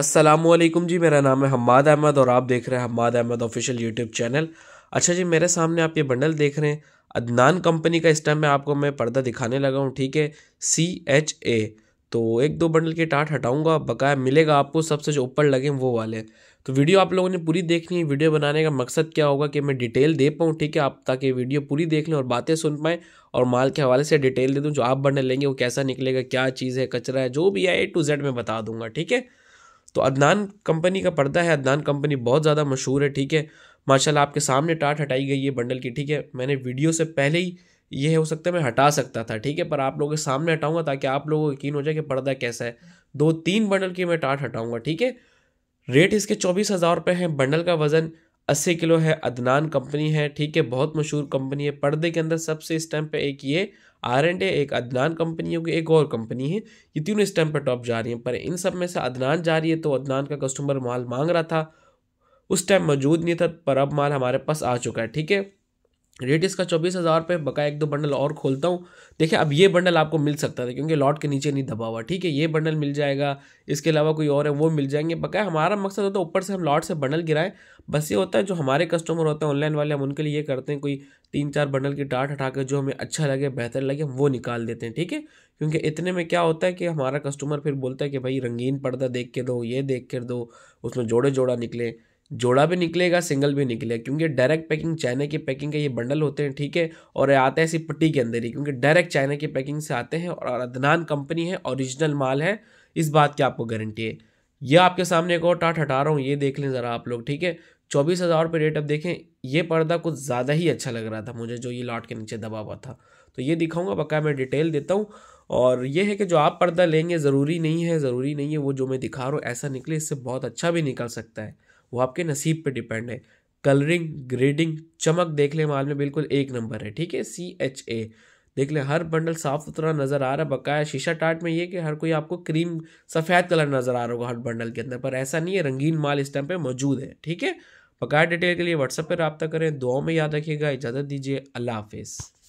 असलम जी मेरा नाम है हमाद अहमद और आप देख रहे हैं Hammad Ahmed official YouTube channel अच्छा जी मेरे सामने आप ये बंडल देख रहे हैं अदनान कंपनी का इस टाइम में आपको मैं पर्दा दिखाने लगा हूँ ठीक है सी एच ए तो एक दो बंडल की टाट हटाऊंगा बकाया मिलेगा आपको सबसे जो ऊपर लगे वो वाले तो वीडियो आप लोगों ने पूरी देखनी है वीडियो बनाने का मकसद क्या होगा कि मैं डिटेल दे पाऊँ ठीक है आप ताकि वीडियो पूरी देख लें और बातें सुन पाएँ और माल के हवाले से डिटेल दे दूँ जो आप बंडल लेंगे वो कैसा निकलेगा क्या चीज़ है कचरा है जो भी है ए टू जेड मैं बता दूंगा ठीक है तो अदनान कंपनी का पर्दा है अदनान कंपनी बहुत ज़्यादा मशहूर है ठीक है माशाल्लाह आपके सामने टाट हटाई गई है बंडल की ठीक है मैंने वीडियो से पहले ही ये हो सकता है मैं हटा सकता था ठीक है पर आप लोगों के सामने हटाऊंगा ताकि आप लोगों को यकीन हो जाए कि पर्दा कैसा है दो तीन बंडल की मैं टाट हटाऊंगा ठीक है रेट इसके चौबीस हज़ार रुपये हैं बंडल का वज़न अस्सी किलो है अदनान कंपनी है ठीक है बहुत मशहूर कंपनी है पर्दे के अंदर सबसे इस टाइम पे एक ये आर एंड एक अदनान कंपनी होगी एक और कंपनी है ये तीनों इस टाइम पर टॉप जा रही है पर इन सब में से अदनान जा रही है तो अदनान का कस्टमर माल मांग रहा था उस टाइम मौजूद नहीं था पर अब माल हमारे पास आ चुका है ठीक है रेट इसका चौबीस हज़ार पे बकाया एक दो बंडल और खोलता हूँ देखिए अब ये बंडल आपको मिल सकता था क्योंकि लॉट के नीचे नहीं दबा हुआ ठीक है ये बंडल मिल जाएगा इसके अलावा कोई और है वो मिल जाएंगे बकाया हमारा मकसद होता है ऊपर से हम लॉट से बंडल गिराएं बस ये होता है जो हमारे कस्टमर होते हैं ऑनलाइन वाले हम उनके लिए ये करते हैं कोई तीन चार बंडल की डाट हटा कर जो हमें अच्छा लगे बेहतर लगे वो निकाल देते हैं ठीक है क्योंकि इतने में क्या होता है कि हमारा कस्टमर फिर बोलता है कि भाई रंगीन पर्दा देख के दो ये देख कर दो उसमें जोड़े जोड़ा निकले जोड़ा भी निकलेगा सिंगल भी निकलेगा क्योंकि डायरेक्ट पैकिंग चाइना की पैकिंग के ये बंडल होते हैं ठीक है और आते हैं इसी पट्टी के अंदर ही क्योंकि डायरेक्ट चाइना की पैकिंग से आते हैं और अदनान कंपनी है ओरिजिनल माल है इस बात की आपको गारंटी है यह आपके सामने एक और टाट हटा रहा हूँ ये देख लें ज़रा आप लोग ठीक है चौबीस हज़ार रुपये रेट अब देखें ये पर्दा कुछ ज़्यादा ही अच्छा लग रहा था मुझे जो ये लॉट के नीचे दबा हुआ था तो ये दिखाऊंगा पक्का मैं डिटेल देता हूँ और ये है कि जो आप पर्दा लेंगे ज़रूरी नहीं है ज़रूरी नहीं है वो जो मैं दिखा रहा हूँ ऐसा निकले इससे बहुत अच्छा भी निकल सकता है वो आपके नसीब पे डिपेंड है कलरिंग ग्रेडिंग चमक देख ले माल में बिल्कुल एक नंबर है ठीक है सी एच ए देख ले हर बंडल साफ सुथरा नज़र आ रहा है बकाया शीशा टाट में ये कि हर कोई आपको क्रीम सफ़ेद कलर नज़र आ रहा होगा हर बंडल के अंदर पर ऐसा नहीं है रंगीन माल इस टाइम पे मौजूद है ठीक है बकाया डिटेल के लिए व्हाट्सअप पर रबता करें दुआओं में याद रखिएगा इजाज़त दीजिए अल्लाह हाफिज़